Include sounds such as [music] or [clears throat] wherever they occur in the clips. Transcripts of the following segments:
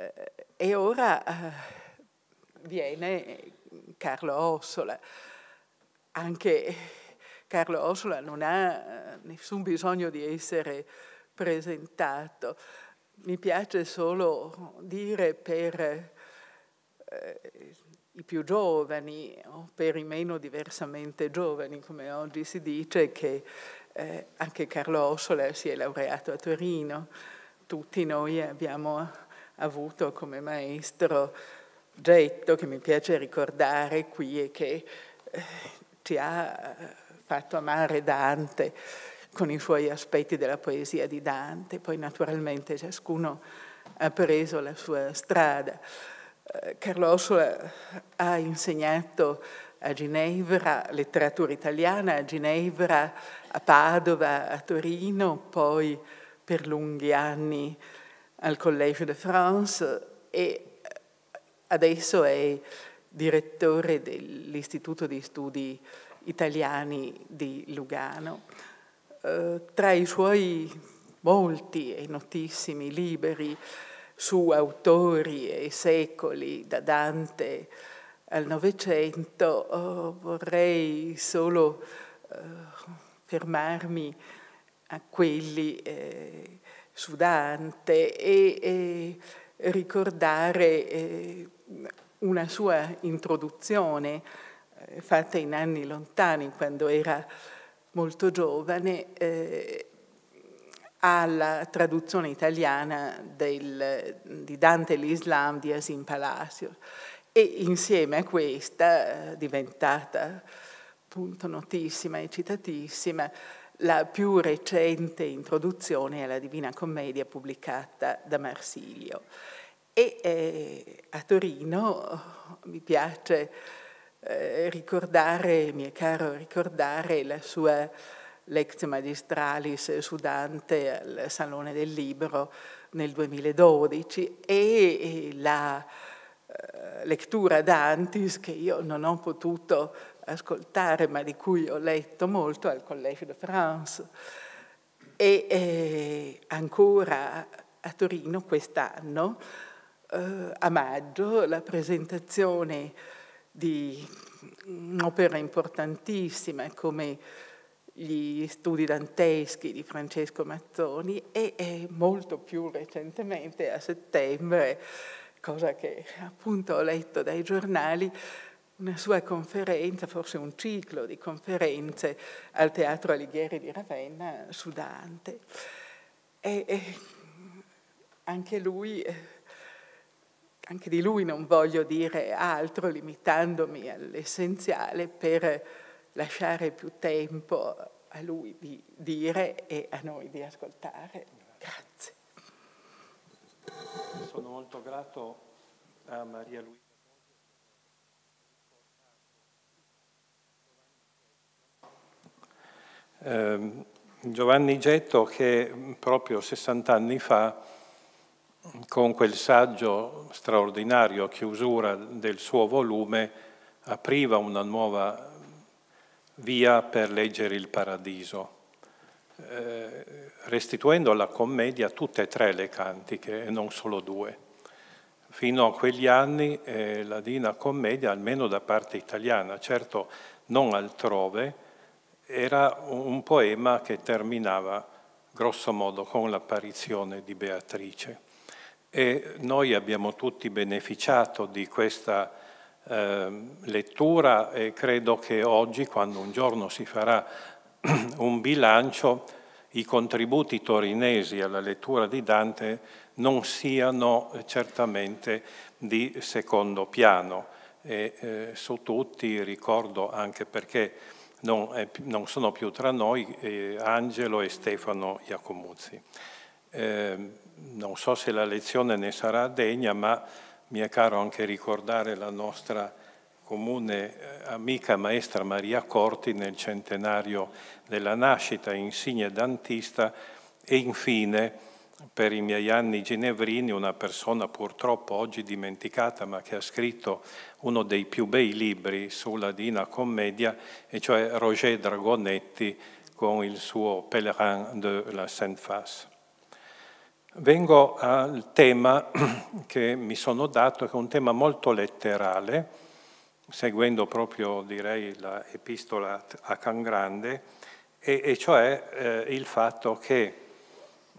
Eh, e ora eh, viene Carlo Ossola. Anche Carlo Ossola non ha eh, nessun bisogno di essere presentato. Mi piace solo dire per eh, i più giovani o per i meno diversamente giovani, come oggi si dice, che eh, anche Carlo Ossola si è laureato a Torino. Tutti noi abbiamo avuto come maestro Getto, che mi piace ricordare qui e che eh, ci ha eh, fatto amare Dante con i suoi aspetti della poesia di Dante, poi naturalmente ciascuno ha preso la sua strada. Eh, Carlo Ossola ha insegnato a Ginevra letteratura italiana, a Ginevra, a Padova, a Torino, poi per lunghi anni al Collège de France e eh, adesso è direttore dell'Istituto di Studi Italiani di Lugano. Eh, tra i suoi molti e notissimi libri su autori e secoli, da Dante al Novecento, oh, vorrei solo eh, fermarmi a quelli eh, su Dante e, e ricordare eh, una sua introduzione eh, fatta in anni lontani, quando era molto giovane, eh, alla traduzione italiana del, di Dante e l'Islam di Asim Palacio. E insieme a questa, eh, diventata appunto notissima e citatissima, la più recente introduzione alla Divina Commedia pubblicata da Marsilio. E eh, a Torino oh, mi piace eh, ricordare, mi è caro ricordare la sua Lectio Magistralis su Dante al Salone del Libro nel 2012 e la eh, lettura d'Antis che io non ho potuto ascoltare, ma di cui ho letto molto al Collège de France. E eh, ancora a Torino quest'anno, eh, a maggio, la presentazione di un'opera importantissima come gli studi danteschi di Francesco Mazzoni e molto più recentemente, a settembre, cosa che appunto ho letto dai giornali, una sua conferenza, forse un ciclo di conferenze al Teatro Alighieri di Ravenna su Dante. E, e anche lui, eh, anche di lui non voglio dire altro, limitandomi all'essenziale per lasciare più tempo a lui di dire e a noi di ascoltare. Grazie. Sono molto grato a Maria Luisa. Ehm, Giovanni Getto che proprio 60 anni fa, con quel saggio straordinario a chiusura del suo volume, apriva una nuova via per leggere il paradiso, eh, restituendo alla commedia tutte e tre le cantiche e non solo due. Fino a quegli anni eh, la Dina Commedia, almeno da parte italiana, certo non altrove, era un poema che terminava grosso modo con l'apparizione di Beatrice e noi abbiamo tutti beneficiato di questa eh, lettura e credo che oggi, quando un giorno si farà [clears throat] un bilancio, i contributi torinesi alla lettura di Dante non siano certamente di secondo piano. E eh, su tutti ricordo anche perché non, è, non sono più tra noi eh, Angelo e Stefano Iacomuzzi. Eh, non so se la lezione ne sarà degna, ma mi è caro anche ricordare la nostra comune eh, amica maestra Maria Corti nel centenario della nascita, insigne dantista, e infine per i miei anni ginevrini una persona purtroppo oggi dimenticata, ma che ha scritto uno dei più bei libri sulla Dina Commedia, e cioè Roger Dragonetti con il suo Pèlerin de la Sainte-Face. Vengo al tema [clears throat] che mi sono dato, che è un tema molto letterale, seguendo proprio direi l'epistola a Can Grande, e cioè eh, il fatto che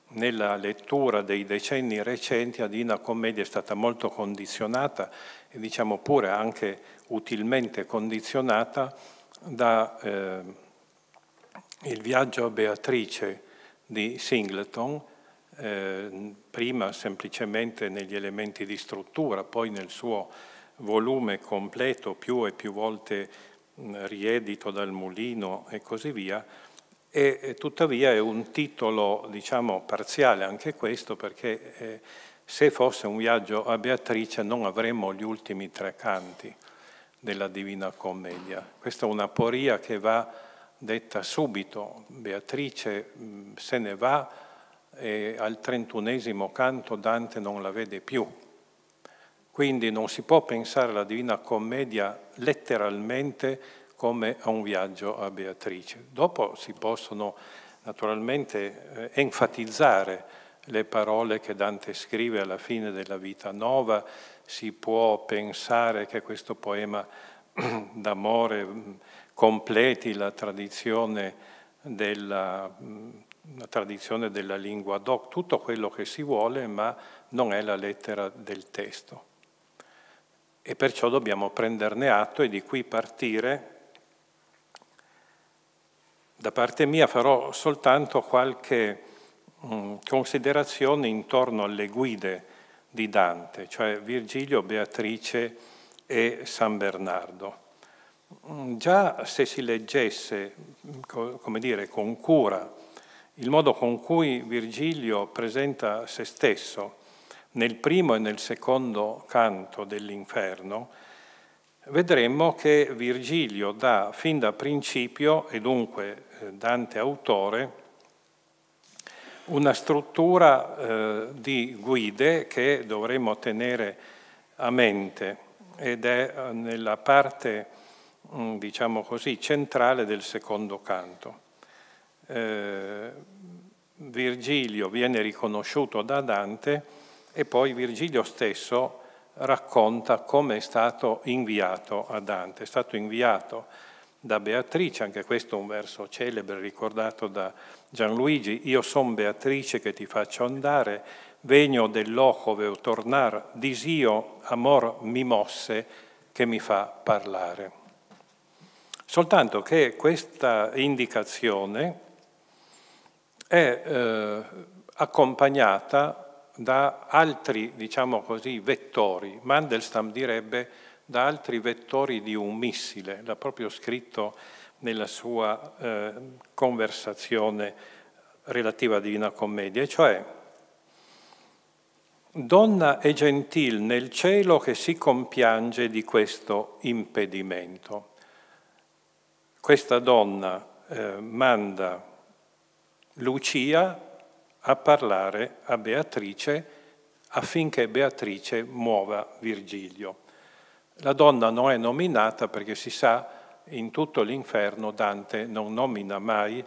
nella lettura dei decenni recenti ad Ina Commedia è stata molto condizionata e diciamo pure anche utilmente condizionata dal eh, viaggio a Beatrice di Singleton, eh, prima semplicemente negli elementi di struttura, poi nel suo volume completo, più e più volte mh, riedito dal mulino e così via, e, tuttavia è un titolo, diciamo, parziale anche questo, perché eh, se fosse un viaggio a Beatrice non avremmo gli ultimi tre canti della Divina Commedia. Questa è una poria che va detta subito. Beatrice mh, mm, se ne va e al trentunesimo canto Dante non la vede più. Quindi non si può pensare alla Divina Commedia letteralmente come a un viaggio a Beatrice. Dopo si possono naturalmente eh, enfatizzare le parole che Dante scrive alla fine della vita nova, si può pensare che questo poema [clears throat] d'amore mm, completi la tradizione della, mm, la tradizione della lingua doc, tutto quello che si vuole, ma non è la lettera del testo. E perciò dobbiamo prenderne atto e di qui partire da parte mia farò soltanto qualche mm, considerazione intorno alle guide di Dante, cioè Virgilio, Beatrice e San Bernardo. Mm, già se si leggesse, mm, come dire, con cura il modo con cui Virgilio presenta se stesso nel primo e nel secondo canto dell'inferno, vedremmo che Virgilio dà fin da principio, e dunque eh, Dante autore, una struttura eh, di guide che dovremmo tenere a mente ed è eh, nella parte, mm, diciamo così, centrale del secondo canto. Eh, Virgilio viene riconosciuto da Dante e poi Virgilio stesso racconta come è stato inviato a Dante. È stato inviato da Beatrice, anche questo è un verso celebre ricordato da Gianluigi, io son Beatrice che ti faccio andare, vegno dell'oco veo tornar, disio amor mi mosse che mi fa parlare. Soltanto che questa indicazione è eh, accompagnata da altri, diciamo così, vettori. Mandelstam direbbe da altri vettori di un missile, l'ha proprio scritto nella sua eh, conversazione relativa a Divina Commedia, e cioè Donna e gentil nel cielo che si compiange di questo impedimento. Questa donna eh, manda Lucia a parlare a Beatrice affinché Beatrice muova Virgilio. La donna non è nominata perché si sa in tutto l'inferno Dante non nomina mai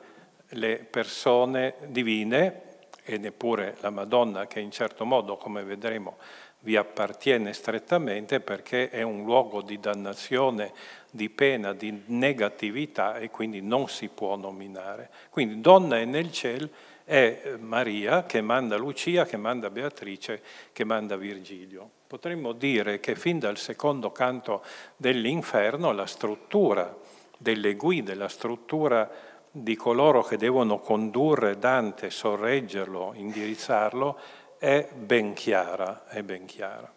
le persone divine e neppure la Madonna che in certo modo, come vedremo, vi appartiene strettamente perché è un luogo di dannazione, di pena, di negatività e quindi non si può nominare. Quindi donna è nel cielo è eh, Maria che manda Lucia, che manda Beatrice, che manda Virgilio. Potremmo dire che fin dal secondo canto dell'inferno la struttura delle guide, la struttura di coloro che devono condurre Dante, sorreggerlo, indirizzarlo, è ben chiara, è ben chiara.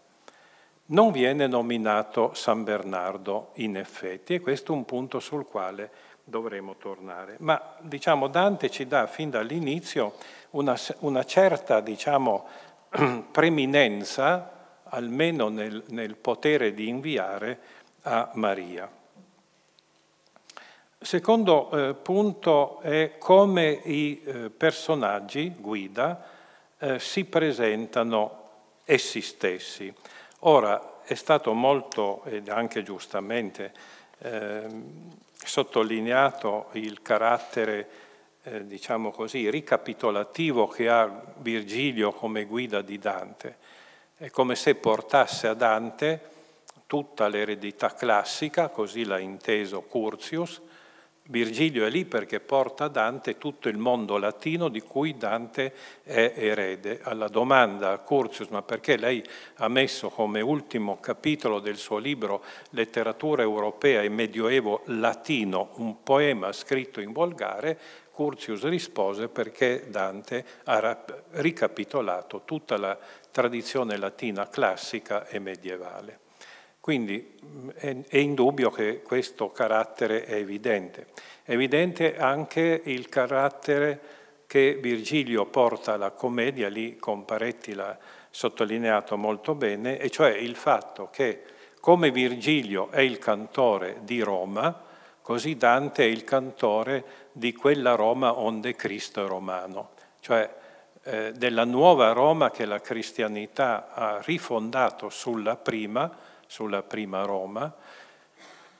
Non viene nominato San Bernardo in effetti e questo è un punto sul quale dovremo tornare. Ma diciamo, Dante ci dà fin dall'inizio una, una certa diciamo, [clears throat] preminenza, almeno nel, nel potere di inviare, a Maria. Secondo eh, punto è come i eh, personaggi guida eh, si presentano essi stessi. Ora, è stato molto, ed anche giustamente, ehm, sottolineato il carattere, eh, diciamo così, ricapitolativo che ha Virgilio come guida di Dante. È come se portasse a Dante tutta l'eredità classica, così l'ha inteso Curtius, Virgilio è lì perché porta a Dante tutto il mondo latino di cui Dante è erede. Alla domanda a Curtius, ma perché lei ha messo come ultimo capitolo del suo libro Letteratura europea e medioevo latino, un poema scritto in volgare, Curtius rispose perché Dante ha ricapitolato tutta la tradizione latina classica e medievale. Quindi mm, è, è indubbio che questo carattere è evidente. È evidente anche il carattere che Virgilio porta alla commedia, lì Comparetti l'ha sottolineato molto bene, e cioè il fatto che come Virgilio è il cantore di Roma, così Dante è il cantore di quella Roma onde Cristo è romano, cioè eh, della nuova Roma che la cristianità ha rifondato sulla prima, sulla prima Roma,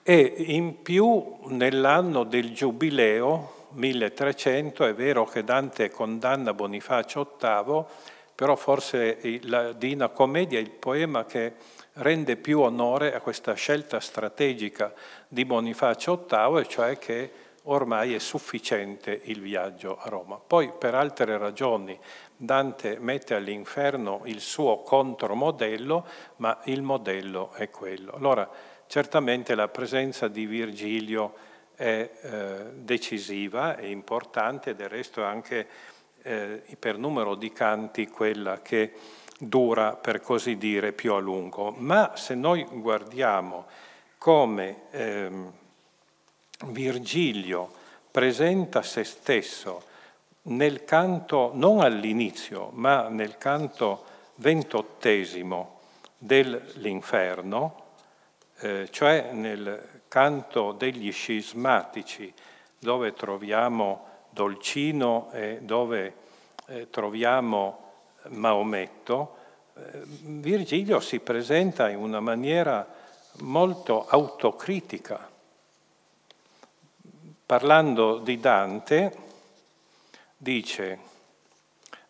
e in più nell'anno del Giubileo 1300 è vero che Dante condanna Bonifacio VIII, però forse la Dina Commedia è il poema che rende più onore a questa scelta strategica di Bonifacio VIII, e cioè che ormai è sufficiente il viaggio a Roma. Poi per altre ragioni Dante mette all'inferno il suo contromodello, ma il modello è quello. Allora, certamente la presenza di Virgilio è eh, decisiva, è importante, del resto è anche eh, per numero di canti quella che dura, per così dire, più a lungo. Ma se noi guardiamo come... Ehm, Virgilio presenta se stesso nel canto, non all'inizio, ma nel canto ventottesimo dell'inferno, eh, cioè nel canto degli scismatici, dove troviamo Dolcino e dove eh, troviamo Maometto, eh, Virgilio si presenta in una maniera molto autocritica parlando di Dante, dice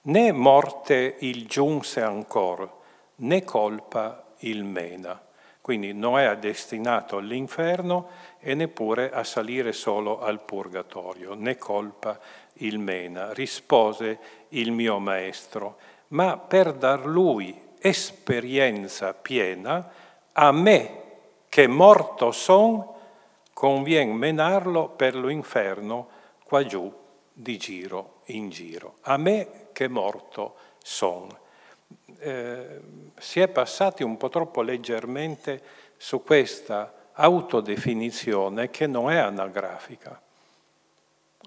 né morte il giunse ancor, né colpa il mena. Quindi Noè è destinato all'inferno e neppure a salire solo al purgatorio, né colpa il mena. Rispose il mio maestro, ma per dar lui esperienza piena, a me che morto son, convien menarlo per lo inferno qua giù di giro in giro. A me che morto son. Eh, si è passati un po' troppo leggermente su questa autodefinizione che non è anagrafica,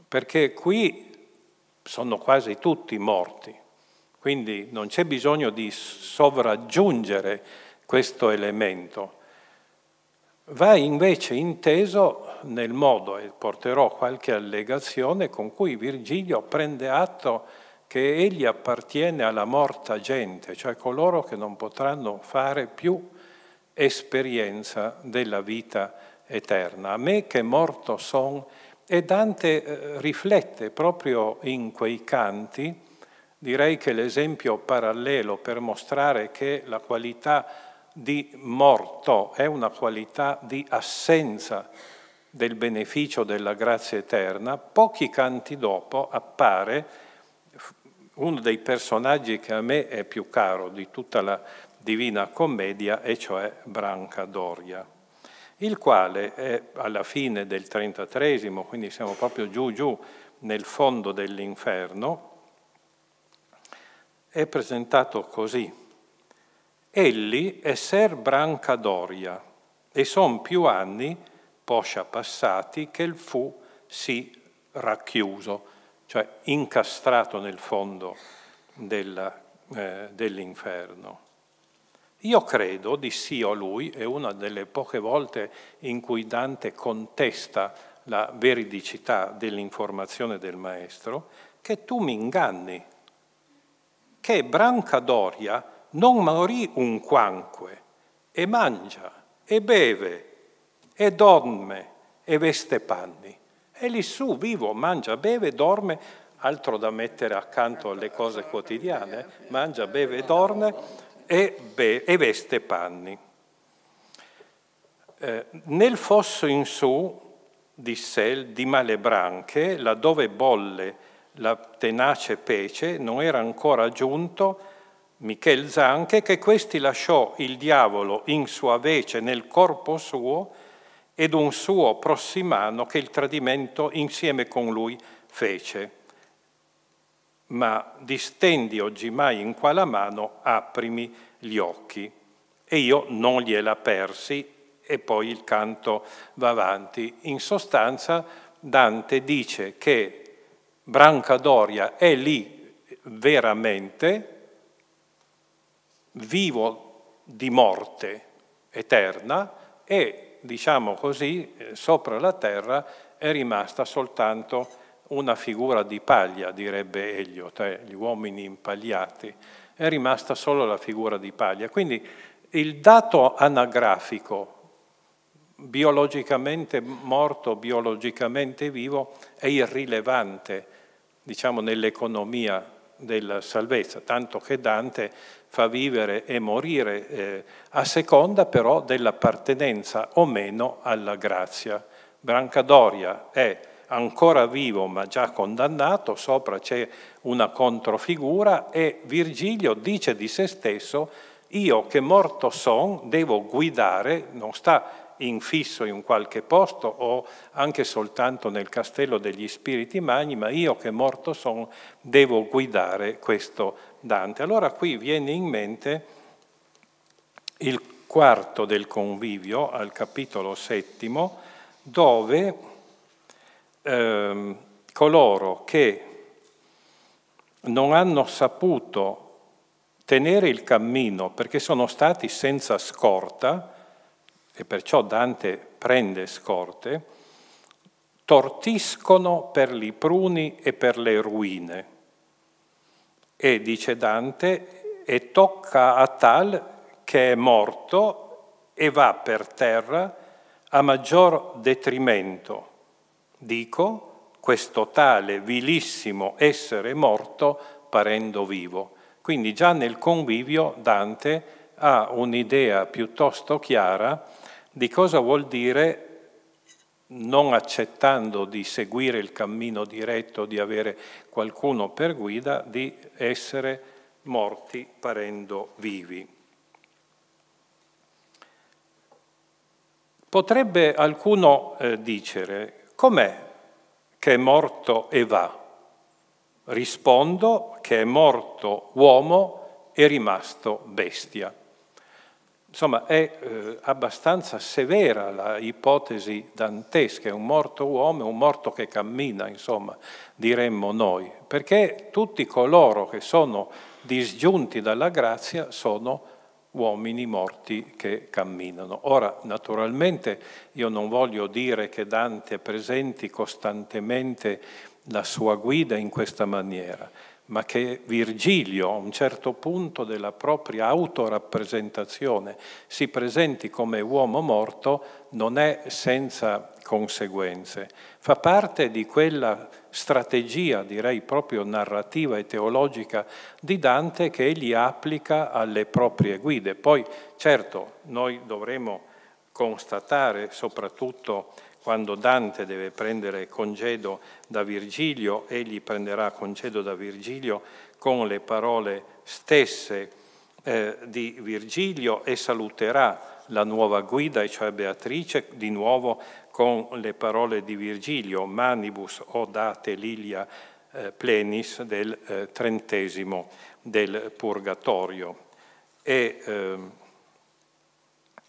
perché qui sono quasi tutti morti, quindi non c'è bisogno di sovraggiungere questo elemento va invece inteso nel modo, e porterò qualche allegazione, con cui Virgilio prende atto che egli appartiene alla morta gente, cioè coloro che non potranno fare più esperienza della vita eterna. A me che morto son, e Dante eh, riflette proprio in quei canti, direi che l'esempio parallelo per mostrare che la qualità di morto, è una qualità di assenza del beneficio della grazia eterna, pochi canti dopo appare uno dei personaggi che a me è più caro di tutta la Divina Commedia, e cioè Branca Doria, il quale è alla fine del 33, quindi siamo proprio giù giù nel fondo dell'inferno, è presentato così, Egli è ser Branca Doria e son più anni poscia passati che il fu si racchiuso, cioè incastrato nel fondo della, eh, dell'inferno. Io credo, dissi io a lui, è una delle poche volte in cui Dante contesta la veridicità dell'informazione del maestro, che tu mi inganni, che Branca Doria non morì unquanque, e mangia, e beve, e dorme, e veste panni. E lì su, vivo, mangia, beve, dorme, altro da mettere accanto alle cose quotidiane, mangia, beve, dorme, e, be- e veste panni. Eh, nel fosso in su, disse il, di Malebranche, laddove bolle la tenace pece, non era ancora giunto, Michel Zanche, che questi lasciò il diavolo in sua vece nel corpo suo ed un suo prossimano che il tradimento insieme con lui fece. Ma distendi oggimai in qua la mano, aprimi gli occhi. E io non gliela persi e poi il canto va avanti. In sostanza Dante dice che Brancadoria è lì veramente, vivo di morte eterna e, diciamo così, eh, sopra la terra è rimasta soltanto una figura di paglia, direbbe Elio, eh, gli uomini impagliati, è rimasta solo la figura di paglia. Quindi il dato anagrafico, biologicamente morto, biologicamente vivo, è irrilevante, diciamo, nell'economia della salvezza, tanto che Dante fa vivere e morire eh, a seconda però dell'appartenenza o meno alla grazia. Brancadoria è ancora vivo ma già condannato, sopra c'è una controfigura e Virgilio dice di se stesso io che morto son devo guidare, non sta infisso in qualche posto o anche soltanto nel castello degli spiriti magni, ma io che morto son devo guidare questo Dante. Allora qui viene in mente il quarto del convivio, al capitolo settimo, dove eh, coloro che non hanno saputo tenere il cammino perché sono stati senza scorta, e perciò Dante prende scorte, tortiscono per i pruni e per le ruine e dice Dante, e tocca a tal che è morto e va per terra a maggior detrimento. Dico, questo tale vilissimo essere morto parendo vivo. Quindi già nel convivio Dante ha un'idea piuttosto chiara di cosa vuol dire non accettando di seguire il cammino diretto, di avere qualcuno per guida, di essere morti parendo vivi. Potrebbe qualcuno eh, dicere, com'è che è morto e va? Rispondo che è morto uomo e rimasto bestia. Insomma, è eh, abbastanza severa la ipotesi dantesca, è un morto uomo, un morto che cammina, insomma, diremmo noi, perché tutti coloro che sono disgiunti dalla grazia sono uomini morti che camminano. Ora, naturalmente, io non voglio dire che Dante presenti costantemente la sua guida in questa maniera, ma che Virgilio a un certo punto della propria autorappresentazione si presenti come uomo morto non è senza conseguenze. Fa parte di quella strategia, direi proprio narrativa e teologica di Dante che egli applica alle proprie guide. Poi certo noi dovremo constatare soprattutto quando Dante deve prendere congedo da Virgilio, egli prenderà congedo da Virgilio con le parole stesse eh, di Virgilio e saluterà la nuova guida, cioè Beatrice, di nuovo con le parole di Virgilio, manibus o date lilia eh, plenis del eh, trentesimo del Purgatorio. E ehm,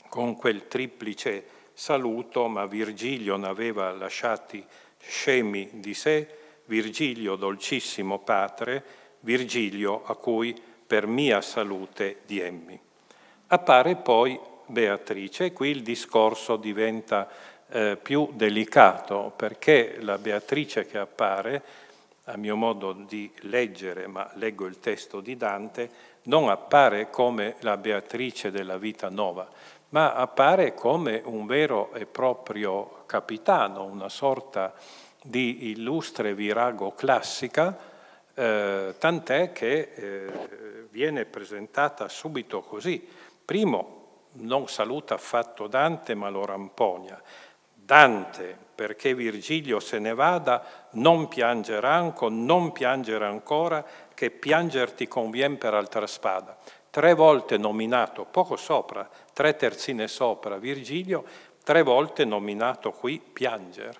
con quel triplice saluto, ma Virgilio n'aveva lasciati scemi di sé, Virgilio dolcissimo padre, Virgilio a cui per mia salute diemmi. Appare poi Beatrice e qui il discorso diventa eh, più delicato perché la Beatrice che appare, a mio modo di leggere, ma leggo il testo di Dante, non appare come la Beatrice della vita nuova, ma appare come un vero e proprio capitano, una sorta di illustre virago classica, eh, tant'è che eh, viene presentata subito così. Primo, non saluta affatto Dante, ma lo rampogna. Dante, perché Virgilio se ne vada, non piange ranco, non piangere ancora, che piangerti convien per altra spada tre volte nominato poco sopra, tre terzine sopra Virgilio, tre volte nominato qui Pianger.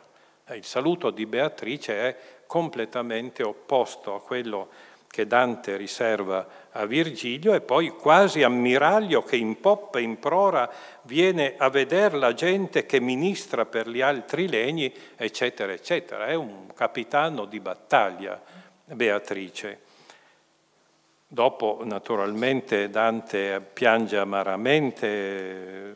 Eh, il saluto di Beatrice è completamente opposto a quello che Dante riserva a Virgilio e poi quasi ammiraglio che in poppa e in prora viene a vedere la gente che ministra per gli altri legni, eccetera, eccetera. È un capitano di battaglia, Beatrice. Dopo naturalmente Dante piange amaramente, eh,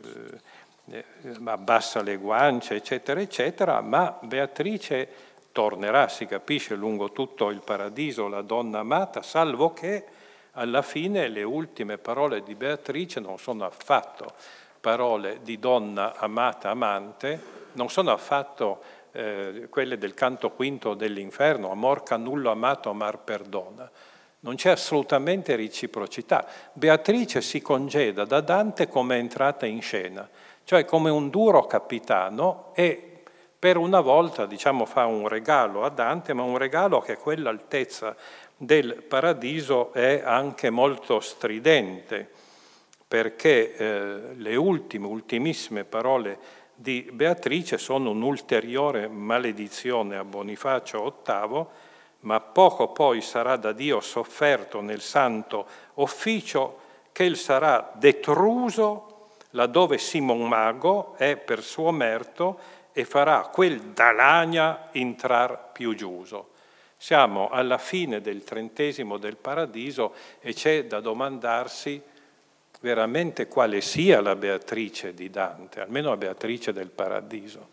eh, abbassa le guance, eccetera, eccetera, ma Beatrice tornerà, si capisce, lungo tutto il paradiso, la donna amata, salvo che alla fine le ultime parole di Beatrice non sono affatto parole di donna amata, amante, non sono affatto eh, quelle del canto quinto dell'inferno, amor canullo amato, amar perdona non c'è assolutamente reciprocità. Beatrice si congeda da Dante come entrata in scena, cioè come un duro capitano e per una volta diciamo, fa un regalo a Dante, ma un regalo che a quell'altezza del paradiso è anche molto stridente, perché eh, le ultime, ultimissime parole di Beatrice sono un'ulteriore maledizione a Bonifacio VIII ma poco poi sarà da Dio sofferto nel santo officio che il sarà detruso laddove Simon Mago è per suo merto e farà quel Dalagna entrar più giuso. Siamo alla fine del trentesimo del paradiso e c'è da domandarsi veramente quale sia la Beatrice di Dante, almeno la Beatrice del paradiso.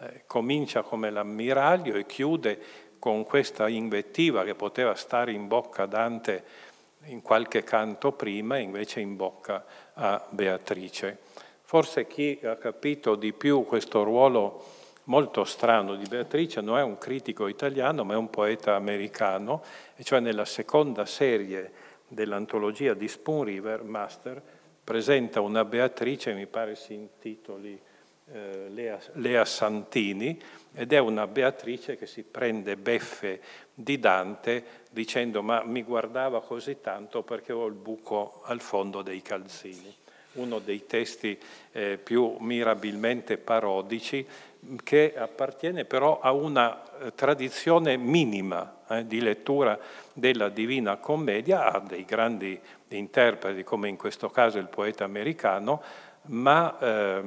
Eh, comincia come l'ammiraglio e chiude con questa invettiva che poteva stare in bocca a Dante in qualche canto prima e invece in bocca a Beatrice. Forse chi ha capito di più questo ruolo molto strano di Beatrice non è un critico italiano ma è un poeta americano, e cioè nella seconda serie dell'antologia di Spoon River, Master, presenta una Beatrice, mi pare si intitoli eh, Lea, Lea Santini ed è una Beatrice che si prende beffe di Dante dicendo ma mi guardava così tanto perché ho il buco al fondo dei calzini uno dei testi eh, più mirabilmente parodici, che appartiene però a una eh, tradizione minima eh, di lettura della Divina Commedia, ha dei grandi interpreti, come in questo caso il poeta americano, ma eh,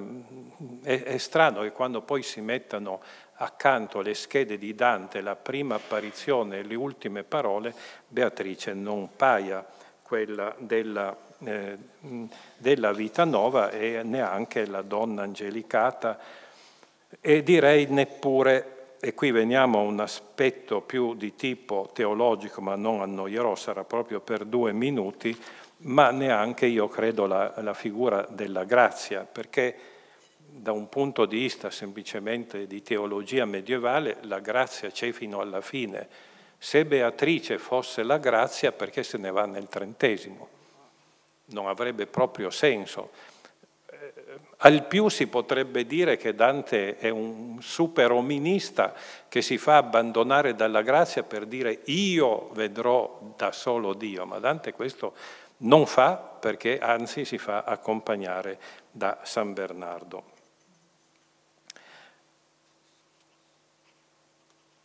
è, è, strano che quando poi si mettano accanto alle schede di Dante la prima apparizione e le ultime parole, Beatrice non paia quella della, eh, della vita nuova e neanche la donna angelicata e direi neppure e qui veniamo a un aspetto più di tipo teologico, ma non annoierò, sarà proprio per due minuti, ma neanche io credo la, la figura della grazia, perché da un punto di vista semplicemente di teologia medievale la grazia c'è fino alla fine. Se Beatrice fosse la grazia, perché se ne va nel trentesimo? Non avrebbe proprio senso. Eh, al più si potrebbe dire che Dante è un super ominista che si fa abbandonare dalla grazia per dire io vedrò da solo Dio, ma Dante questo non fa perché anzi si fa accompagnare da San Bernardo.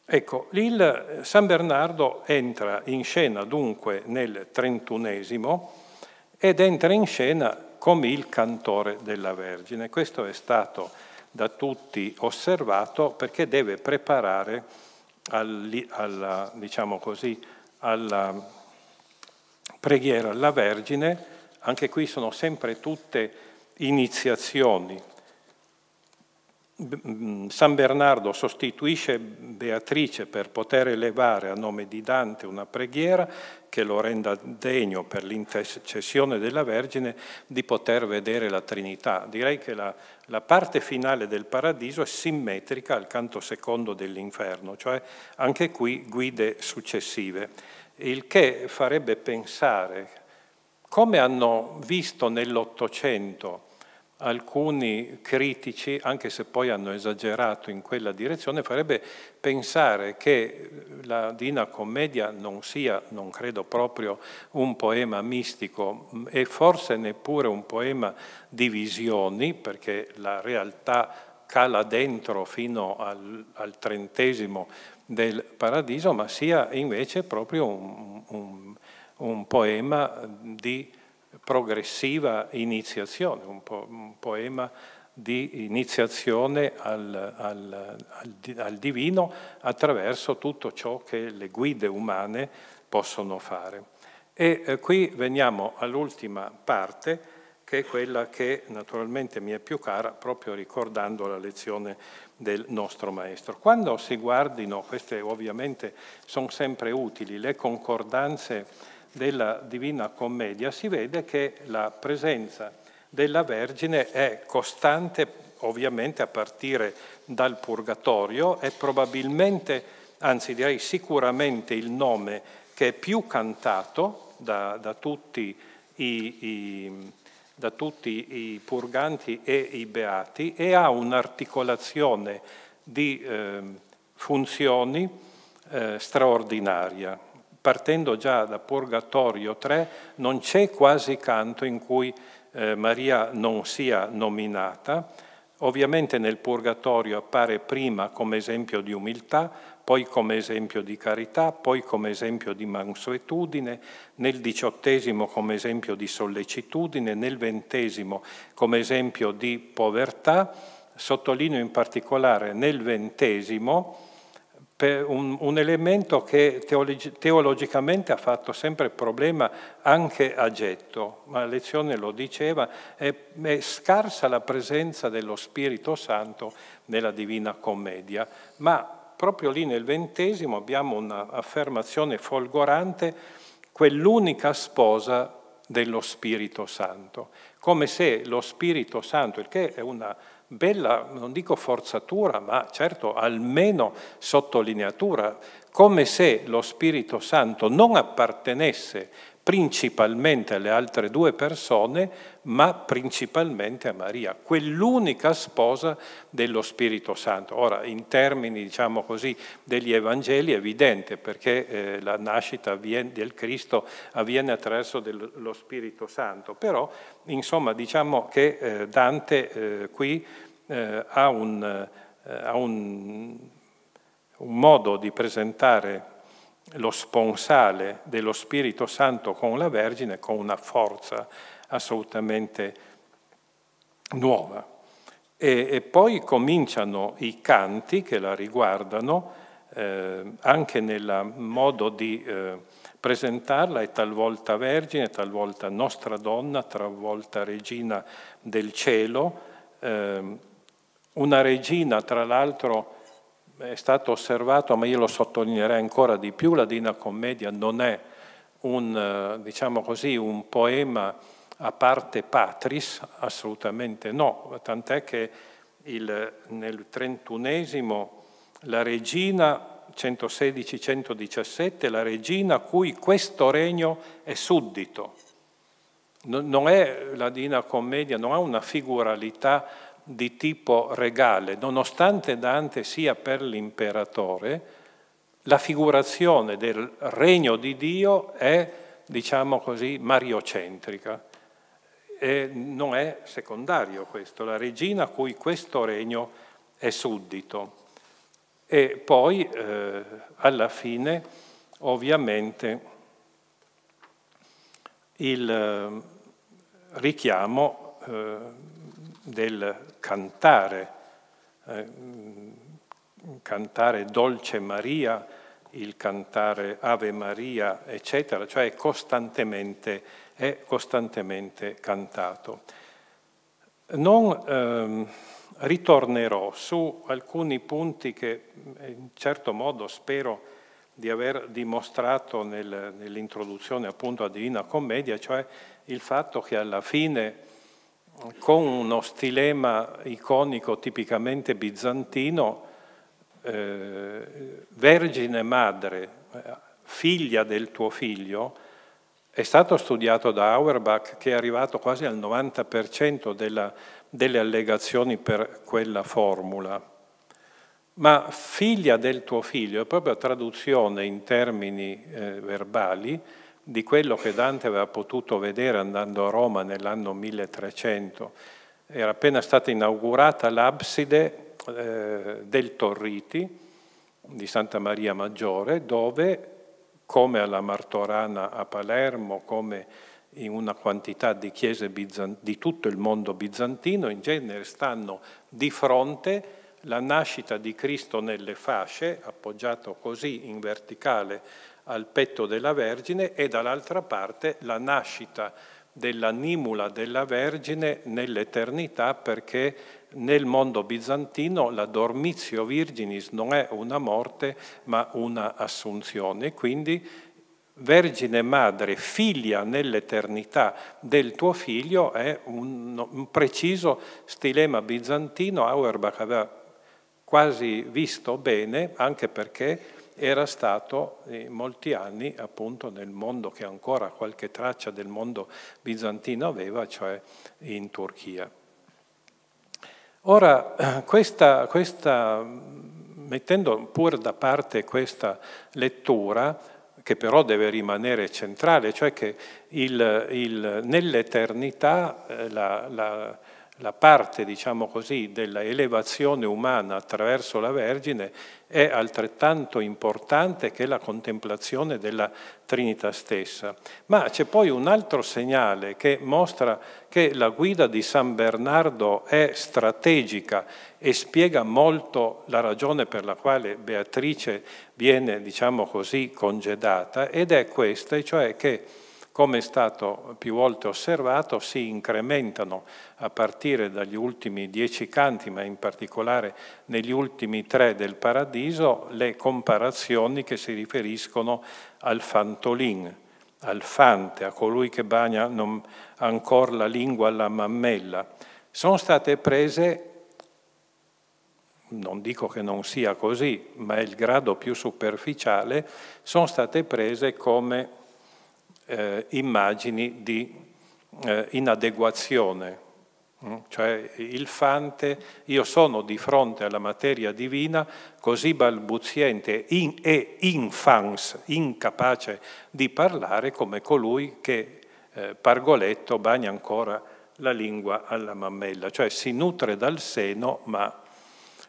Ecco, il eh, San Bernardo entra in scena dunque nel trentunesimo ed entra in scena come il cantore della Vergine. Questo è stato da tutti osservato perché deve preparare alla, diciamo così, alla preghiera alla Vergine, anche qui sono sempre tutte iniziazioni. San Bernardo sostituisce Beatrice per poter elevare a nome di Dante una preghiera che lo renda degno per l'intercessione della Vergine di poter vedere la Trinità. Direi che la, la parte finale del paradiso è simmetrica al canto secondo dell'inferno, cioè anche qui guide successive il che farebbe pensare come hanno visto nell'Ottocento alcuni critici, anche se poi hanno esagerato in quella direzione, farebbe pensare che la Dina Commedia non sia, non credo proprio, un poema mistico mm, e forse neppure un poema di visioni, perché la realtà cala dentro fino al, al trentesimo del paradiso, ma sia invece proprio un, un, un poema di progressiva iniziazione, un, po un poema di iniziazione al, al, al, divino attraverso tutto ciò che le guide umane possono fare. E eh, qui veniamo all'ultima parte, che è quella che naturalmente mi è più cara proprio ricordando la lezione del nostro maestro. Quando si guardino, queste ovviamente sono sempre utili, le concordanze della Divina Commedia, si vede che la presenza della Vergine è costante ovviamente a partire dal Purgatorio è probabilmente, anzi direi sicuramente il nome che è più cantato da, da tutti i, i da tutti i purganti e i beati e ha un'articolazione di eh, funzioni eh, straordinaria. Partendo già da Purgatorio 3 non c'è quasi canto in cui eh, Maria non sia nominata. Ovviamente nel Purgatorio appare prima come esempio di umiltà, poi come esempio di carità, poi come esempio di mansuetudine, nel diciottesimo come esempio di sollecitudine, nel ventesimo come esempio di povertà, sottolineo in particolare nel ventesimo un, un, elemento che teologi teologicamente ha fatto sempre problema anche a Getto, ma la lezione lo diceva, è, è scarsa la presenza dello Spirito Santo nella Divina Commedia, ma proprio lì nel ventesimo abbiamo un'affermazione folgorante, quell'unica sposa dello Spirito Santo, come se lo Spirito Santo, il che è una bella, non dico forzatura, ma certo almeno sottolineatura, come se lo Spirito Santo non appartenesse principalmente alle altre due persone, ma principalmente a Maria, quell'unica sposa dello Spirito Santo. Ora, in termini, diciamo così, degli Evangeli è evidente perché eh, la nascita avviene, del Cristo avviene attraverso del, lo Spirito Santo, però, insomma, diciamo che eh, Dante eh, qui eh, ha un, eh, ha un, un modo di presentare lo sponsale dello Spirito Santo con la Vergine con una forza assolutamente nuova. E, e poi cominciano i canti che la riguardano eh, anche nel modo di eh, presentarla, è talvolta Vergine, talvolta Nostra Donna, talvolta Regina del Cielo, eh, una regina tra l'altro è stato osservato, ma io lo sottolineerei ancora di più, la Dina Commedia non è un, eh, diciamo così, un poema a parte patris, assolutamente no, tant'è che il, nel trentunesimo la regina 116-117, la regina a cui questo regno è suddito. Non è la Dina Commedia, non ha una figuralità di tipo regale, nonostante Dante sia per l'imperatore, la figurazione del regno di Dio è, diciamo così, mariocentrica. E non è secondario questo, la regina a cui questo regno è suddito. E poi, eh, alla fine, ovviamente, il eh, richiamo eh, del cantare, eh, cantare Dolce Maria, il cantare Ave Maria, eccetera, cioè costantemente, è costantemente cantato. Non ehm, ritornerò su alcuni punti che eh, in certo modo spero di aver dimostrato nel, nell'introduzione appunto a Divina Commedia, cioè il fatto che alla fine con uno stilema iconico tipicamente bizantino, eh, vergine madre, figlia del tuo figlio, è stato studiato da Auerbach che è arrivato quasi al 90% della, delle allegazioni per quella formula. Ma figlia del tuo figlio è proprio traduzione in termini eh, verbali, di quello che Dante aveva potuto vedere andando a Roma nell'anno 1300. Era appena stata inaugurata l'abside eh, del Torriti di Santa Maria Maggiore, dove, come alla Martorana a Palermo, come in una quantità di chiese di tutto il mondo bizantino, in genere stanno di fronte la nascita di Cristo nelle fasce, appoggiato così in verticale al petto della Vergine e dall'altra parte la nascita della nimula della Vergine nell'eternità perché nel mondo bizantino la dormizio virginis non è una morte ma una assunzione. Quindi Vergine Madre, figlia nell'eternità del tuo figlio, è un preciso stilema bizantino, Auerbach aveva quasi visto bene, anche perché era stato eh, molti anni appunto nel mondo che ancora qualche traccia del mondo bizantino aveva, cioè in Turchia. Ora, [clears throat] questa, questa, mettendo pur da parte questa lettura, che però deve rimanere centrale, cioè che nell'eternità eh, la, la la parte, diciamo così, dell'elevazione umana attraverso la Vergine è altrettanto importante che la contemplazione della Trinità stessa. Ma c'è poi un altro segnale che mostra che la guida di San Bernardo è strategica e spiega molto la ragione per la quale Beatrice viene, diciamo così, congedata ed è questa, cioè che come è stato più volte osservato, si incrementano a partire dagli ultimi dieci canti, ma in particolare negli ultimi tre del Paradiso, le comparazioni che si riferiscono al fantolin, al fante, a colui che bagna non, ancora la lingua alla mammella. Sono state prese non dico che non sia così, ma è il grado più superficiale, sono state prese come eh, immagini di eh, inadeguazione. Mm? Cioè il fante, io sono di fronte alla materia divina così balbuziente in, e infans, incapace di parlare come colui che eh, pargoletto bagna ancora la lingua alla mammella, cioè si nutre dal seno ma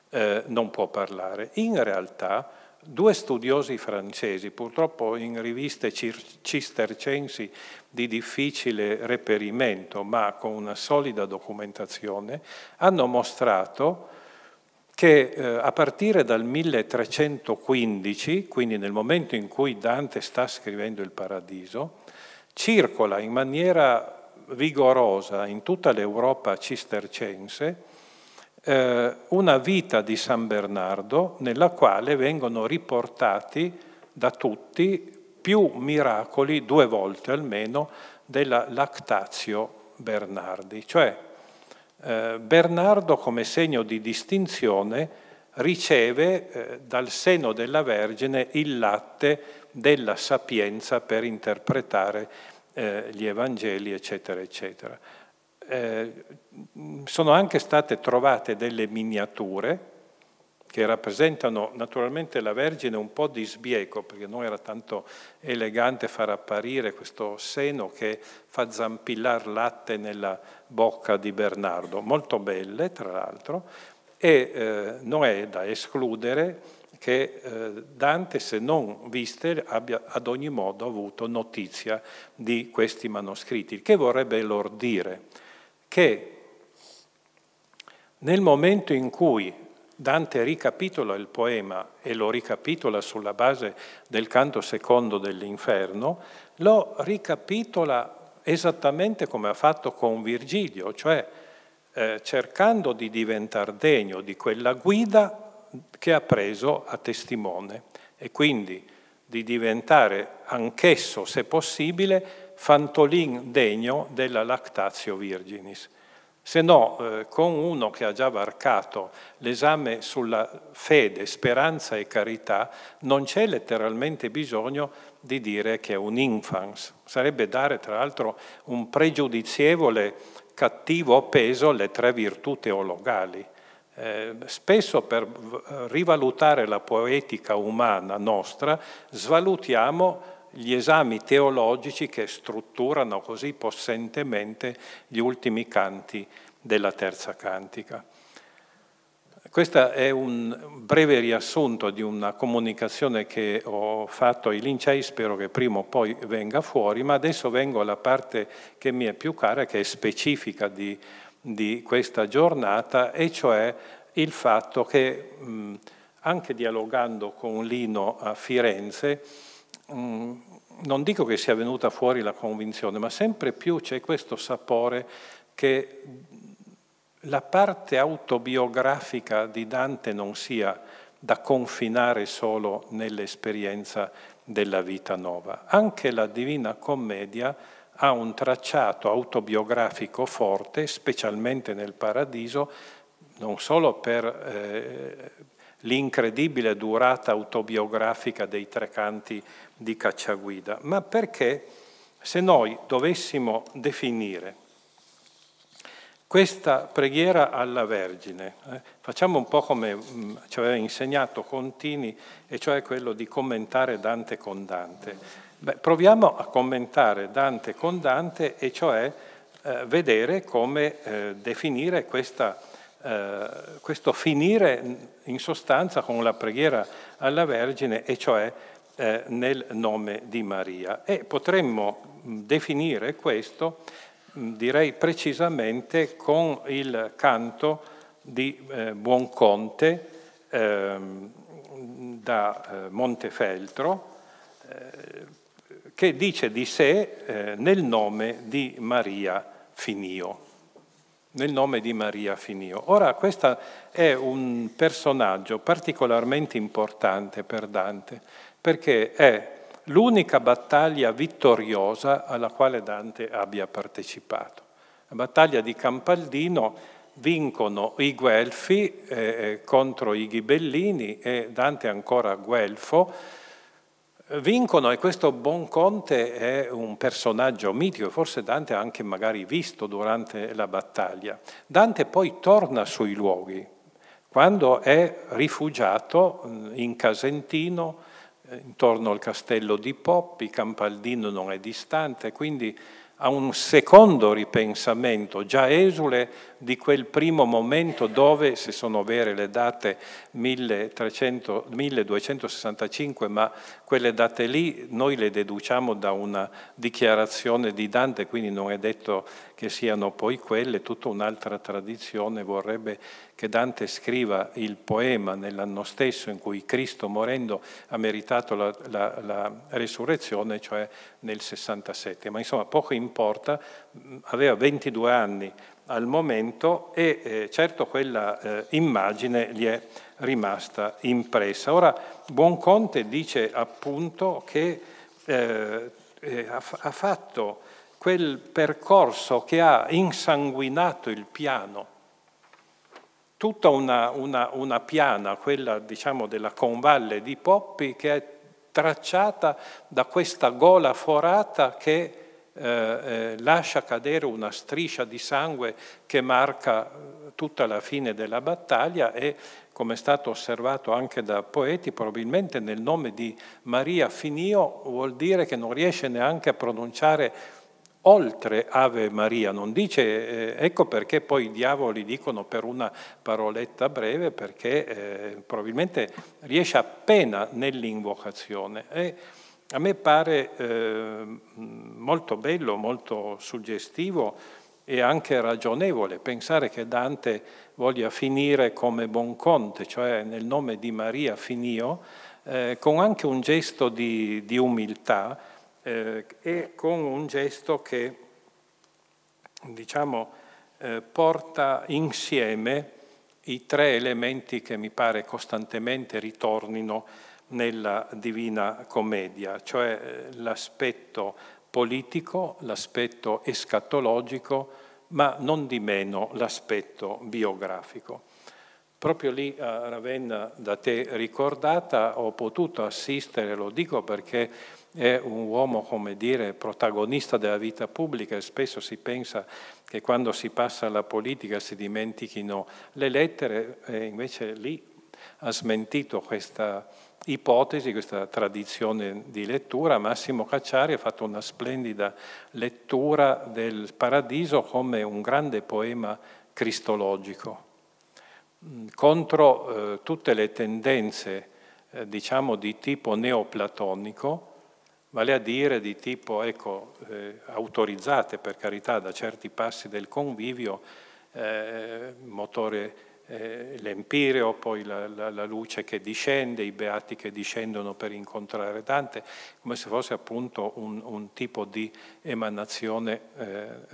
eh, non può parlare. In realtà due studiosi francesi, purtroppo in riviste cistercensi di difficile reperimento, ma con una solida documentazione, hanno mostrato che eh, a partire dal 1315, quindi nel momento in cui Dante sta scrivendo il Paradiso, circola in maniera vigorosa in tutta l'Europa cistercense eh, una vita di San Bernardo nella quale vengono riportati da tutti più miracoli, due volte almeno, della Lactatio Bernardi. Cioè eh, Bernardo come segno di distinzione riceve eh, dal seno della Vergine il latte della sapienza per interpretare eh, gli Evangeli, eccetera, eccetera. Eh, mm, sono anche state trovate delle miniature che rappresentano naturalmente la Vergine un po' di sbieco, perché non era tanto elegante far apparire questo seno che fa zampillare latte nella bocca di Bernardo, molto belle tra l'altro, e eh, non è da escludere che eh, Dante, se non viste, abbia ad ogni modo avuto notizia di questi manoscritti, che vorrebbe lordire dire che nel momento in cui Dante ricapitola il poema e lo ricapitola sulla base del canto secondo dell'inferno, lo ricapitola esattamente come ha fatto con Virgilio, cioè eh, cercando di diventare degno di quella guida che ha preso a testimone e quindi di diventare anch'esso, se possibile, fantolin degno della lactatio virginis. Se no, eh, con uno che ha già varcato l'esame sulla fede, speranza e carità, non c'è letteralmente bisogno di dire che è un infans. Sarebbe dare, tra l'altro, un pregiudizievole, cattivo peso alle tre virtù teologali. Eh, spesso per rivalutare la poetica umana nostra svalutiamo gli esami teologici che strutturano così possentemente gli ultimi canti della terza cantica. Questo è un breve riassunto di una comunicazione che ho fatto ai lincei, spero che prima o poi venga fuori, ma adesso vengo alla parte che mi è più cara, che è specifica di, di questa giornata, e cioè il fatto che, anche dialogando con Lino a Firenze, Mm, non dico che sia venuta fuori la convinzione, ma sempre più c'è questo sapore che la parte autobiografica di Dante non sia da confinare solo nell'esperienza della vita nuova. Anche la Divina Commedia ha un tracciato autobiografico forte, specialmente nel Paradiso, non solo per... Eh, l'incredibile durata autobiografica dei tre canti di Cacciaguida, ma perché se noi dovessimo definire questa preghiera alla Vergine, eh, facciamo un po' come mh, mm, ci aveva insegnato Contini, e cioè quello di commentare Dante con Dante. Beh, proviamo a commentare Dante con Dante, e cioè eh, vedere come eh, definire questa preghiera eh, questo finire in sostanza con la preghiera alla Vergine, e cioè eh, nel nome di Maria. E potremmo mm, definire questo, mm, direi precisamente, con il canto di eh, Buonconte ehm, da eh, Montefeltro, eh, che dice di sé nel nome di Maria finio nel nome di Maria finio. Ora, questo è un personaggio particolarmente importante per Dante, perché è l'unica battaglia vittoriosa alla quale Dante abbia partecipato. La battaglia di Campaldino vincono i Guelfi eh, eh contro i Ghibellini e Dante ancora Guelfo, vincono e questo Conte è un personaggio mitico, forse Dante ha anche magari visto durante la battaglia. Dante poi torna sui luoghi, quando è rifugiato mm, in Casentino, eh, intorno al castello di Poppi, Campaldino non è distante, quindi ha un secondo ripensamento, già esule di quel primo momento dove, se sono vere le date 1300, 1265, ma quelle date lì noi le deduciamo da una dichiarazione di Dante, quindi non è detto che siano poi quelle, tutta un'altra tradizione vorrebbe che Dante scriva il poema nell'anno stesso in cui Cristo morendo ha meritato la, la, la resurrezione, cioè nel 67. Ma insomma poco importa, aveva 22 anni al momento e eh, certo quella eh, immagine gli è rimasta impressa. Ora, Buonconte dice appunto che eh, eh ha, ha fatto quel percorso che ha insanguinato il piano tutta una, una, una, piana, quella diciamo, della convalle di Poppi, che è tracciata da questa gola forata che eh, eh, lascia cadere una striscia di sangue che marca eh, tutta la fine della battaglia e, come è stato osservato anche da poeti, probabilmente nel nome di Maria Finio vuol dire che non riesce neanche a pronunciare oltre Ave Maria, non dice, eh, ecco perché poi i diavoli dicono per una paroletta breve, perché eh, probabilmente riesce appena nell'invocazione. A me pare eh, molto bello, molto suggestivo e anche ragionevole pensare che Dante voglia finire come buon conte, cioè nel nome di Maria finio, eh, con anche un gesto di, di umiltà eh, e con un gesto che, diciamo, eh, porta insieme i tre elementi che mi pare costantemente ritornino nella Divina Commedia, cioè eh, l'aspetto politico, l'aspetto escatologico, ma non di meno l'aspetto biografico. Proprio lì a eh, Ravenna, da te ricordata, ho potuto assistere, lo dico perché è un uomo, come dire, protagonista della vita pubblica e spesso si pensa che quando si passa alla politica si dimentichino le lettere e invece lì ha smentito questa ipotesi, questa tradizione di lettura. Massimo Cacciari ha fatto una splendida lettura del Paradiso come un grande poema cristologico, mm, contro eh, tutte le tendenze eh, diciamo di tipo neoplatonico, vale a dire di tipo ecco, eh, autorizzate per carità da certi passi del convivio, eh, motore eh, l'empireo, poi la, la, la, luce che discende, i beati che discendono per incontrare Dante, come se fosse appunto un, un tipo di emanazione eh,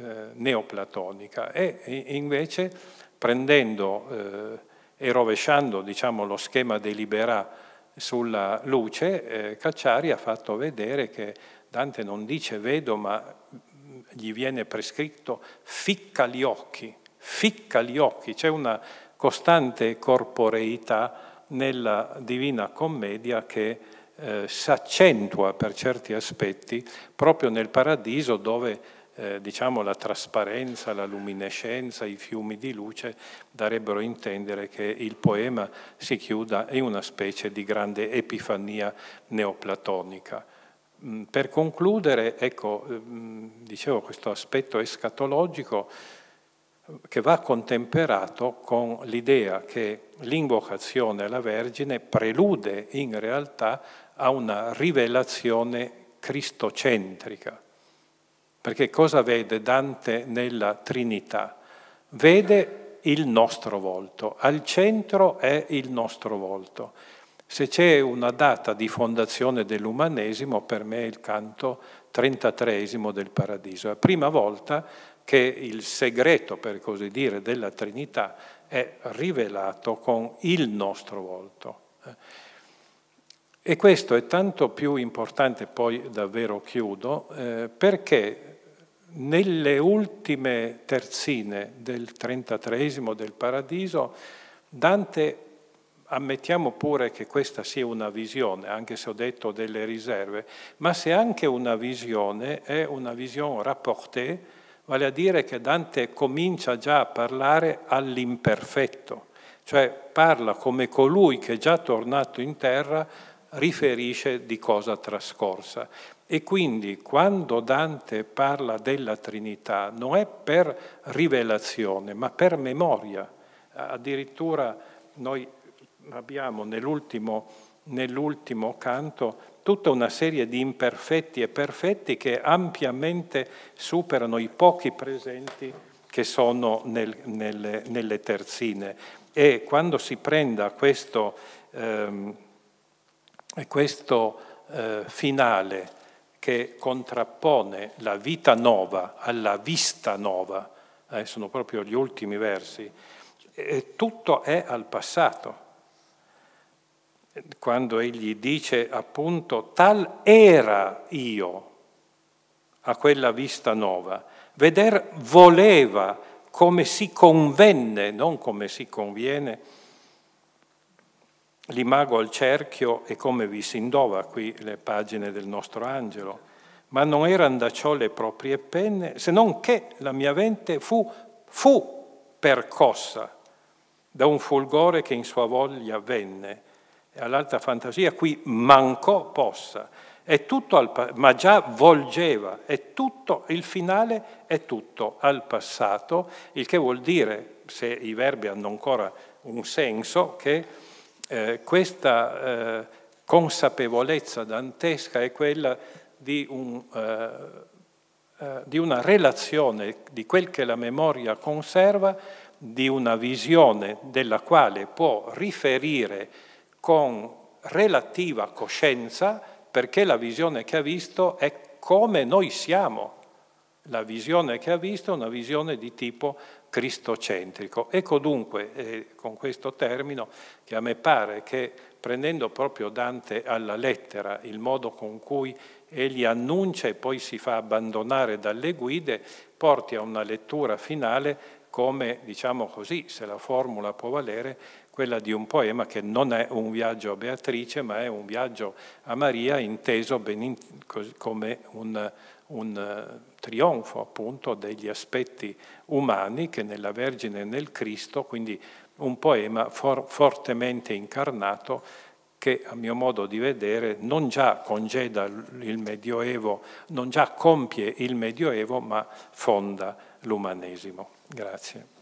eh neoplatonica. E, invece prendendo eh, e rovesciando diciamo, lo schema delibera sulla luce, eh, Cacciari ha fatto vedere che Dante non dice vedo, ma mm, gli viene prescritto ficca gli occhi, ficca gli occhi, c'è una costante corporeità nella Divina Commedia che eh, accentua per certi aspetti proprio nel paradiso dove eh, diciamo, la trasparenza, la luminescenza, i fiumi di luce darebbero a intendere che il poema si chiuda in una specie di grande epifania neoplatonica. Mm, per concludere, ecco, mm, dicevo questo aspetto escatologico, che va contemperato con l'idea che l'invocazione alla Vergine prelude in realtà a una rivelazione cristocentrica. Perché cosa vede Dante nella Trinità? Vede il nostro volto, al centro è il nostro volto. Se c'è una data di fondazione dell'umanesimo, per me è il canto 33 del Paradiso. È la prima volta che il segreto, per così dire, della Trinità è rivelato con il nostro volto. E questo è tanto più importante, poi davvero chiudo, eh, perché nelle ultime terzine del 33 del Paradiso, Dante, ammettiamo pure che questa sia una visione, anche se ho detto delle riserve, ma se anche una visione è una visione rapportée, Vale a dire che Dante comincia già a parlare all'imperfetto, cioè parla come colui che già tornato in terra riferisce di cosa trascorsa. E quindi quando Dante parla della Trinità non è per rivelazione, ma per memoria. Addirittura noi abbiamo nell'ultimo, nell canto tutta una serie di imperfetti e perfetti che ampiamente superano i pochi presenti che sono nel, nelle, nelle, terzine. E quando si prenda questo, ehm, questo eh, finale che contrappone la vita nova alla vista nova, eh, sono proprio gli ultimi versi, eh, tutto è al passato quando egli dice appunto tal era io a quella vista nuova, veder voleva come si convenne, non come si conviene, l'imago al cerchio e come vi si indova qui le pagine del nostro angelo, ma non erano da ciò le proprie penne, se non che la mia mente fu, fu percossa da un fulgore che in sua voglia venne, e all'alta fantasia, qui mancò possa, È al, ma già volgeva, è tutto, il finale è tutto al passato, il che vuol dire, se i verbi hanno ancora un senso, che eh, questa eh, consapevolezza dantesca è quella di un... Eh, eh di una relazione di quel che la memoria conserva, di una visione della quale può riferire con relativa coscienza perché la visione che ha visto è come noi siamo. La visione che ha visto è una visione di tipo cristocentrico. Ecco dunque, eh, con questo termine, che a me pare che prendendo proprio Dante alla lettera, il modo con cui egli annuncia e poi si fa abbandonare dalle guide, porti a una lettura finale come, diciamo così, se la formula può valere, quella di un poema che non è un viaggio a Beatrice, ma è un viaggio a Maria inteso in, come un, un eh, trionfo appunto degli aspetti umani che nella Vergine e nel Cristo, quindi un poema for, fortemente incarnato che a mio modo di vedere non già congeda il Medioevo, non già compie il Medioevo, ma fonda l'umanesimo. Grazie.